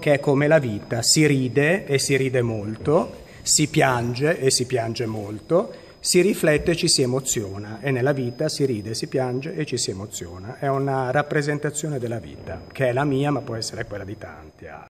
che è come la vita, si ride e si ride molto, si piange e si piange molto, si riflette e ci si emoziona e nella vita si ride, si piange e ci si emoziona. È una rappresentazione della vita, che è la mia ma può essere quella di tanti altri.